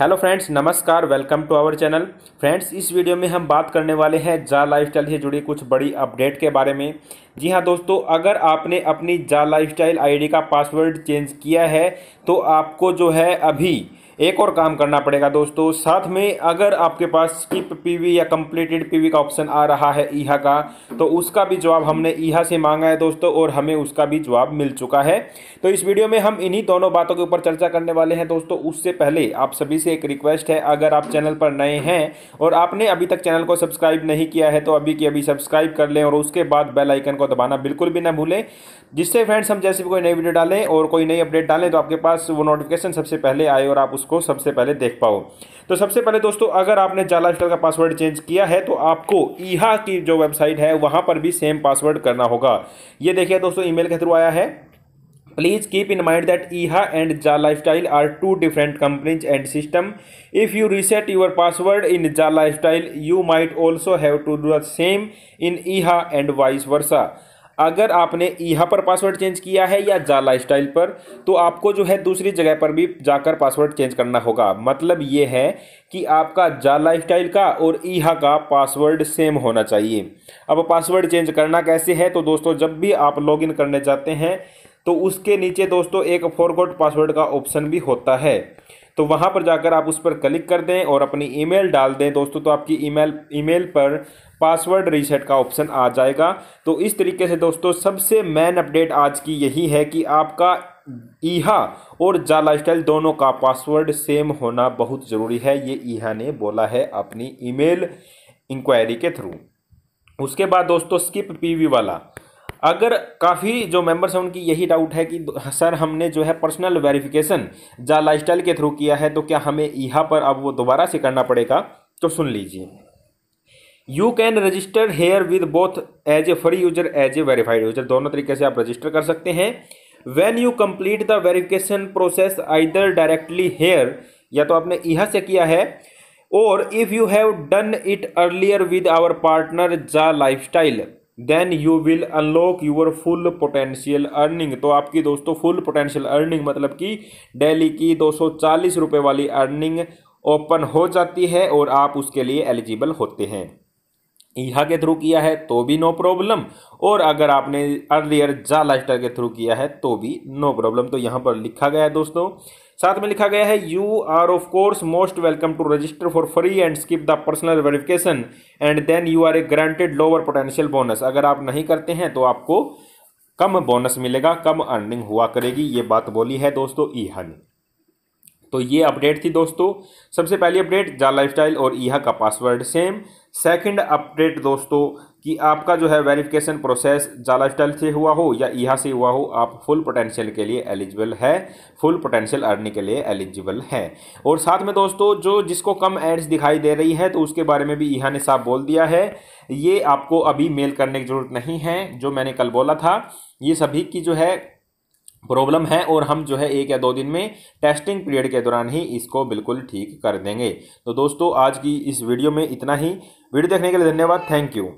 hello friends नमस्कार welcome to our channel friends इस video में हम बात करने वाले हैं जा लाइफस्टाइल से जुड़ी कुछ बड़ी अपडेट के बारे में जी हाँ दोस्तों अगर आपने अपनी जा लाइफस्टाइल आईडी का पासवर्ड चेंज किया है तो आपको जो है अभी एक और काम करना पड़ेगा दोस्तों साथ में अगर आपके पास स्किप पीवी या कंप्लीटेड पीवी का ऑप्शन आ रहा है ईहा का तो उसका भी जवाब हमने ईहा से मांगा है दोस्तों और हमें उसका भी जवाब मिल चुका है तो इस वीडियो में हम इन्हीं दोनों बातों के ऊपर चर्चा करने वाले हैं दोस्तों उससे पहले आप सभी से एक रिक्वेस्ट है अगर आप चैनल पर नए हैं और आपने अभी तक चैनल को सब्सक्राइब नहीं किया है तो अभी की अभी सब्सक्राइब कर लें और उसके बाद बेल आइकन को दबाना बिल्कुल भी ना भूलें जिससे फ्रेंड्स हम जैसे भी कोई नई वीडियो डालें और कोई नई अपडेट डालें तो आपके पास वो नोटिफिकेशन सबसे पहले आए और आप उस उसको सबसे पहले देख पाओ तो सबसे पहले दोस्तों अगर आपने जाला स्टल का पासवर्ड चेंज किया है तो आपको ईहा की जो वेबसाइट है वहाँ पर भी सेम पासवर्ड करना होगा ये देखिए दोस्तों ईमेल के थ्रू आया है please keep in mind that ईहा एंड जा lifestyle are two different companies and system if you reset your password in जा lifestyle you might also have to do the same in ईहा and vice versa अगर आपने यहाँ पर password change किया है या लाइफ स्टाइल पर तो आपको जो है दूसरी जगह पर भी जाकर पासवर्ड चेंज करना होगा मतलब ये है कि आपका लाइफ स्टाइल का और ईहा का पासवर्ड सेम होना चाहिए अब पासवर्ड चेंज करना कैसे है तो दोस्तों जब भी आप लॉगिन करने जाते हैं तो उसके नीचे दोस्तों एक फॉरगॉट पासवर्ड का ऑप्शन भी होता है तो वहाँ पर जाकर आप उस पर क्लिक कर दें और अपनी ईमेल डाल दें दोस्तों तो आपकी ईमेल ईमेल पर पासवर्ड रीसेट का ऑप्शन आ जाएगा तो इस तरीके से दोस्तों सबसे मेन अपडेट आज की यही है कि आपका ईहा और जा लाइफस्टाइल दोनों का पासवर्ड सेम होना बहुत ज़रूरी है ये ईहा ने बोला है अपनी ईमेल इंक्वायरी के थ्रू उसके बाद दोस्तों स्किप पीवी वाला अगर काफ़ी जो मेंबर्स हैं उनकी यही डाउट है कि सर हमने जो है पर्सनल वेरिफिकेशन जा लाइफस्टाइल के थ्रू किया है तो क्या हमें यहाँ पर अब वो दोबारा से करना पड़ेगा तो सुन लीजिए you can register here with both as a free user as a verified user दोनों तरीके से आप रजिस्टर कर सकते हैं when you complete the verification process either directly here या तो आपने यहाँ से किया है और if you have done it earlier with our partner जा style then you will unlock your full potential earning तो आपकी दोस्तों फुल पोटेंशियल अर्निंग मतलब कि डेली की दो सौ चालीस रुपये वाली अर्निंग ओपन हो जाती है और आप उसके लिए एलिजिबल होते हैं यहाँ के थ्रू किया है तो भी नो प्रॉब्लम और अगर आपने अर्लियर जा लाइफ के थ्रू किया है तो भी नो प्रॉब्लम तो यहाँ पर लिखा गया है दोस्तों साथ में लिखा गया है you are of course most welcome to register for free and skip the personal verification and then you are a granted lower potential bonus अगर आप नहीं करते हैं तो आपको कम बोनस मिलेगा कम अर्निंग हुआ करेगी ये बात बोली है दोस्तों ईहा ने तो ये अपडेट थी दोस्तों सबसे पहली अपडेट जा लाइफस्टाइल और ईहा का पासवर्ड सेम सेकंड अपडेट दोस्तों कि आपका जो है वेरिफिकेशन प्रोसेस जाला स्टाइल से हुआ हो या यहाँ से हुआ हो आप फुल पोटेंशियल के लिए एलिजिबल है फुल पोटेंशियल अर्निंग के लिए एलिजिबल है और साथ में दोस्तों जो जिसको कम एड्स दिखाई दे रही है तो उसके बारे में भी यहाँ ने साफ बोल दिया है ये आपको अभी मेल करने की ज़रूरत नहीं है जो मैंने कल बोला था ये सभी की जो है प्रॉब्लम है और हम जो है एक या दो दिन में टेस्टिंग पीरियड के दौरान ही इसको बिल्कुल ठीक कर देंगे तो दोस्तों आज की इस वीडियो में इतना ही वीडियो देखने के लिए धन्यवाद थैंक यू